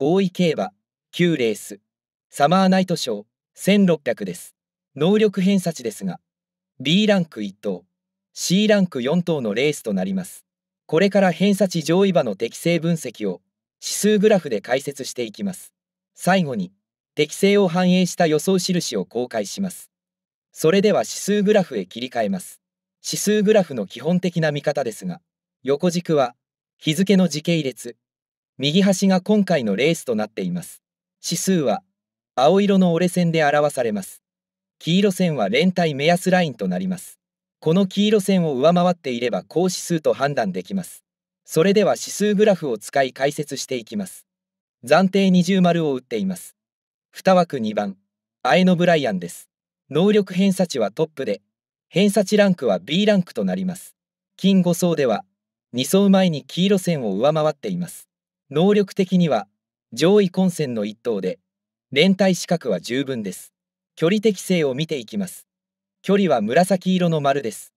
大井競馬、9レース、サマーナイトショー、1600です。能力偏差値ですが、B ランク1等、C ランク4等のレースとなります。これから偏差値上位馬の適正分析を、指数グラフで解説していきます。最後に、適性を反映した予想印を公開します。それでは指数グラフへ切り替えます。指数グラフの基本的な見方ですが、横軸は、日付の時系列、右端が今回のレースとなっています。指数は青色の折れ線で表されます。黄色線は連帯目安ラインとなります。この黄色線を上回っていれば高指数と判断できます。それでは指数グラフを使い解説していきます。暫定20丸を打っています。2枠2番、アエノブライアンです。能力偏差値はトップで、偏差値ランクは B ランクとなります。金5層では、2層前に黄色線を上回っています。能力的には上位混戦の一等で連帯資格は十分です距離適性を見ていきます距離は紫色の丸です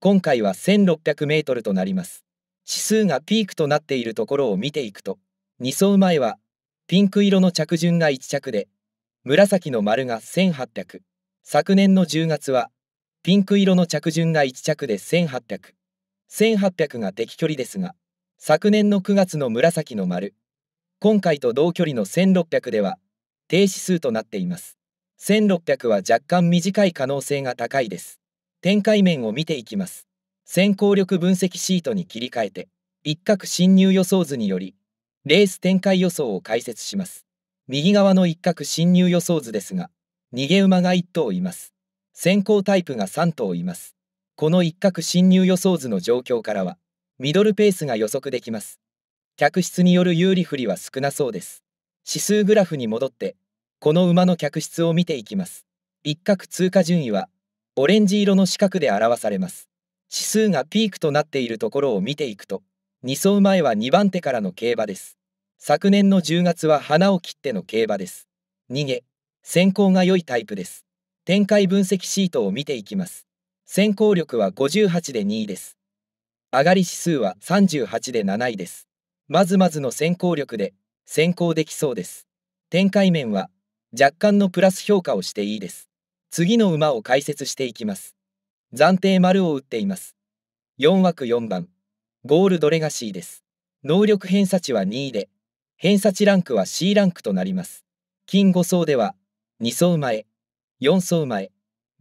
今回は 1600m となります指数がピークとなっているところを見ていくと2走前はピンク色の着順が1着で紫の丸が1800昨年の10月はピンク色の着順が1着で18001800が適距離ですが昨年の9月の紫の丸今回と同距離の1600では停止数となっています1600は若干短い可能性が高いです展開面を見ていきます先行力分析シートに切り替えて一角侵入予想図によりレース展開予想を解説します右側の一角侵入予想図ですが逃げ馬が1頭います先行タイプが3頭いますこの一角侵入予想図の状況からはミドルペースが予測できます。客室による有利不利は少なそうです。指数グラフに戻って、この馬の客室を見ていきます。一角通過順位は、オレンジ色の四角で表されます。指数がピークとなっているところを見ていくと、2走前は2番手からの競馬です。昨年の10月は花を切っての競馬です。逃げ、先行が良いタイプです。展開分析シートを見ていきます。先行力は58で2位です。上がり指数は38で7位です。まずまずの先行力で先行できそうです。展開面は若干のプラス評価をしていいです。次の馬を解説していきます。暫定丸を打っています。4枠4番、ゴールドレガシーです。能力偏差値は2位で、偏差値ランクは C ランクとなります。金5層では、2層馬へ、4層馬へ、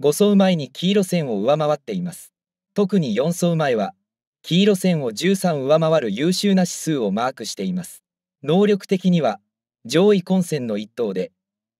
5層前に黄色線を上回っています。特に4層前は、黄色線を13上回る優秀な指数をマークしています。能力的には上位混戦の1等で、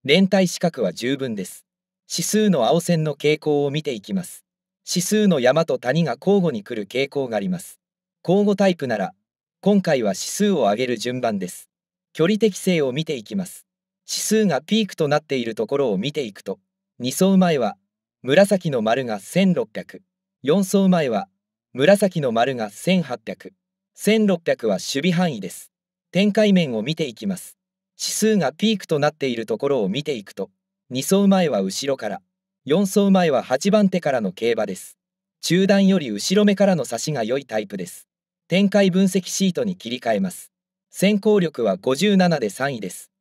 連帯資格は十分です。指数の青線の傾向を見ていきます。指数の山と谷が交互に来る傾向があります。交互タイプなら、今回は指数を上げる順番です。距離適性を見ていきます。指数がピークとなっているところを見ていくと、2走前は、紫の丸が1600、4走前は、紫の丸が1800、1600は守備範囲です。展開面を見ていきます。指数がピークとなっているところを見ていくと、2走前は後ろから、4走前は8番手からの競馬です。中段より後ろ目からの差しが良いタイプです。展開分析シートに切り替えます。先行力は57で3位です。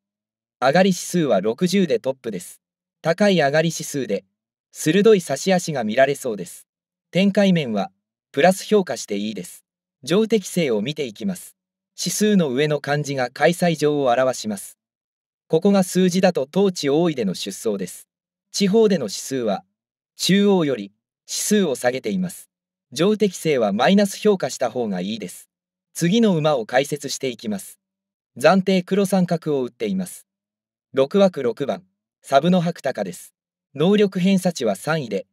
上がり指数は60でトップです。高い上がり指数で、鋭い差し足が見られそうです。展開面はプラス評価していいです。上適性を見ていきます。指数の上の漢字が開催上を表します。ここが数字だと当地多いでの出走です。地方での指数は、中央より指数を下げています。上適性はマイナス評価した方がいいです。次の馬を解説していきます。暫定黒三角を打っています。6枠6番、サブの白鷹です。能力偏差値は3位で、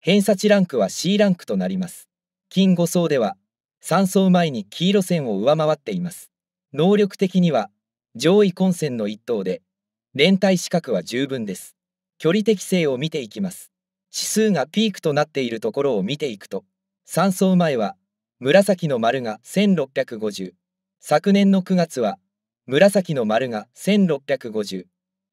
偏差値ランクは C ランクとなります。近5層では3層前に黄色線を上回っています能力的には上位混戦の1頭で連帯資格は十分です距離適性を見ていきます指数がピークとなっているところを見ていくと3層前は紫の丸が1650昨年の9月は紫の丸が1650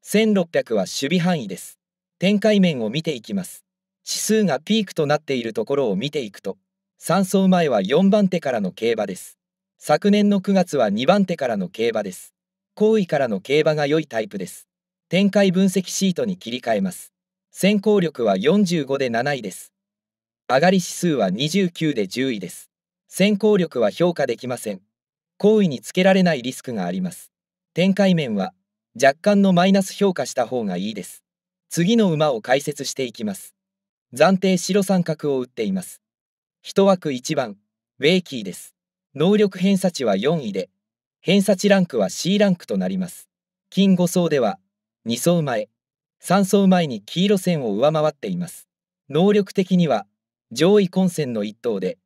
1600は守備範囲です展開面を見ていきます指数がピークとなっているところを見ていくと3走前は4番手からの競馬です。昨年の9月は2番手からの競馬です。後位からの競馬が良いタイプです。展開分析シートに切り替えます。先行力は45で7位です。上がり指数は29で10位です。先行力は評価できません。好位につけられないリスクがあります。展開面は若干のマイナス評価した方がいいです。次の馬を解説していきます。暫定白三角を打っています。1枠1番、ウェイキーです。能力偏差値は4位で、偏差値ランクは C ランクとなります。金5層では、2層前、3層前に黄色線を上回っています。能力的には、上位混戦の1等で、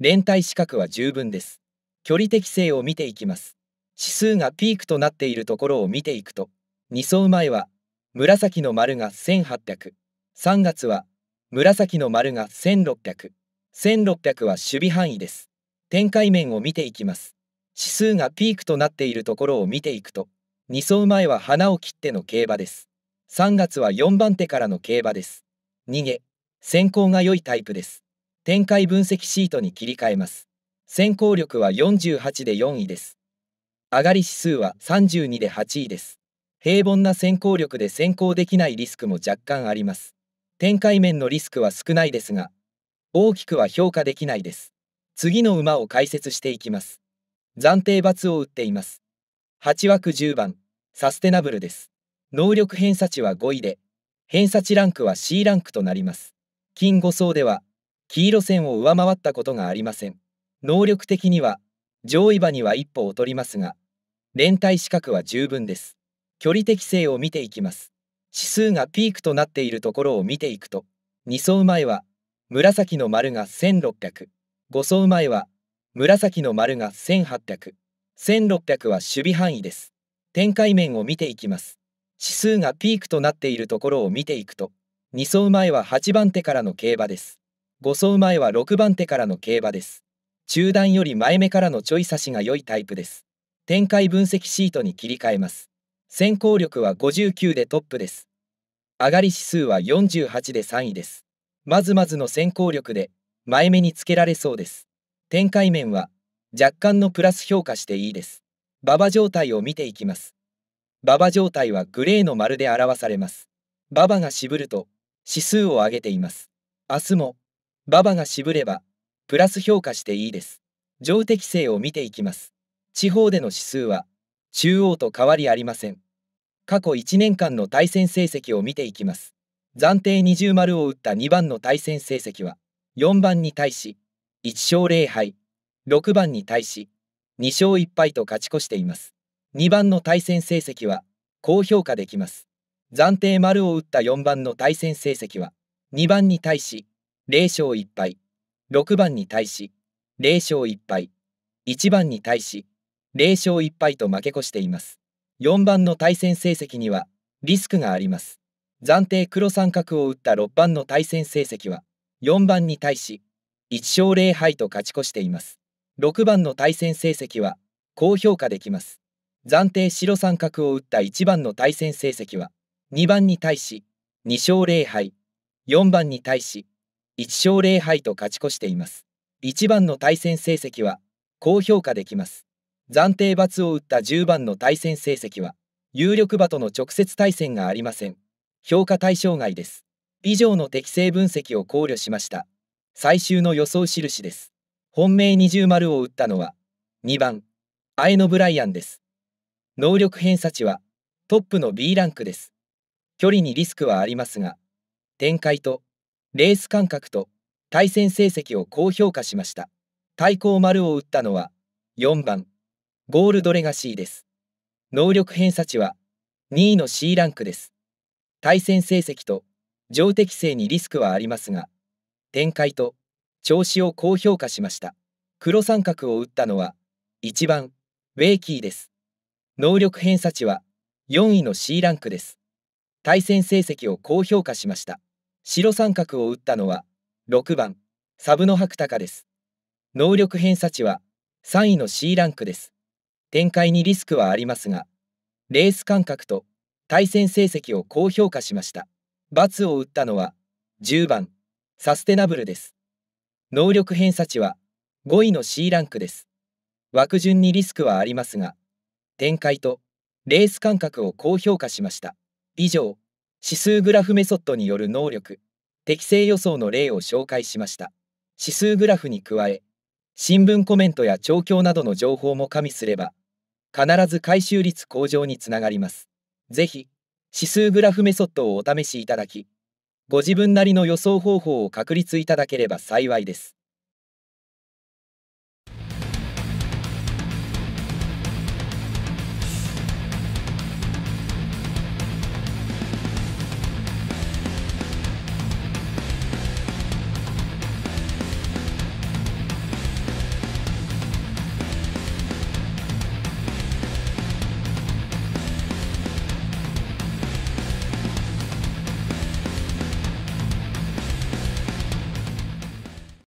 連帯資格は十分です。距離適性を見ていきます。指数がピークとなっているところを見ていくと、2層前は、紫の丸が1800、3月は、紫の丸が1600、1600は守備範囲です。展開面を見ていきます。指数がピークとなっているところを見ていくと、2走前は花を切っての競馬です。3月は4番手からの競馬です。逃げ、先行が良いタイプです。展開分析シートに切り替えます。先行力は48で4位です。上がり指数は32で8位です。平凡な先行力で先行できないリスクも若干あります。展開面のリスクは少ないですが、大きくは評価できないです。次の馬を解説していきます。暫定罰を打っています。8枠10番、サステナブルです。能力偏差値は5位で、偏差値ランクは C ランクとなります。金5層では、黄色線を上回ったことがありません。能力的には、上位馬には一歩劣りますが、連帯資格は十分です。距離適性を見ていきます。指数がピークとなっているところを見ていくと、2走前は紫の丸が1600。5走前は、紫の丸が1800。1600は守備範囲です。展開面を見ていきます。指数がピークとなっているところを見ていくと、2走前は8番手からの競馬です。5走前は6番手からの競馬です。中段より前目からのちょい差しが良いタイプです。展開分析シートに切り替えます。先行力は59でトップです。上がり指数は48で3位です。まずまずの先行力で前目につけられそうです。展開面は若干のプラス評価していいです。馬場状態を見ていきます。馬場状態はグレーの丸で表されます。馬場が渋ると指数を上げています。明日も馬場が渋ればプラス評価していいです。上適性を見ていきます。地方での指数は中央と変わりありません。過去1年間の対戦成績を見ていきます。暫定二重丸を打った2番の対戦成績は4番に対し1勝0敗6番に対し2勝1敗と勝ち越しています2番の対戦成績は高評価できます暫定丸を打った4番の対戦成績は2番に対し0勝1敗6番に対し0勝1敗1番に対し0勝1敗と負け越しています4番の対戦成績にはリスクがあります暫定黒三角を打った6番の対戦成績は4番に対し1勝0敗と勝ち越しています6番の対戦成績は高評価できます暫定白三角を打った1番の対戦成績は2番に対し2勝0敗4番に対し1勝0敗と勝ち越しています1番の対戦成績は高評価できます暫定罰を打った10番の対戦成績は有力馬との直接対戦がありません評価対象外です。以上の適正分析を考慮しました。最終の予想印です。本命二重丸を打ったのは、2番、アエノ・ブライアンです。能力偏差値は、トップの B ランクです。距離にリスクはありますが、展開と、レース感覚と、対戦成績を高評価しました。対抗丸を打ったのは、4番、ゴールドレガシーです。能力偏差値は、2位の C ランクです。対戦成績と上適性にリスクはありますが展開と調子を高評価しました黒三角を打ったのは1番ウェイキーです能力偏差値は4位の C ランクです対戦成績を高評価しました白三角を打ったのは6番サブの白鷹です能力偏差値は3位の C ランクです展開にリスクはありますがレース感覚と対戦成績を高評価しました。罰を打ったのは10番サステナブルです。能力偏差値は5位の C ランクです。枠順にリスクはありますが、展開とレース感覚を高評価しました。以上、指数グラフメソッドによる能力、適正予想の例を紹介しました。指数グラフに加え、新聞コメントや調教などの情報も加味すれば、必ず回収率向上につながります。ぜひ、指数グラフメソッドをお試しいただき、ご自分なりの予想方法を確立いただければ幸いです。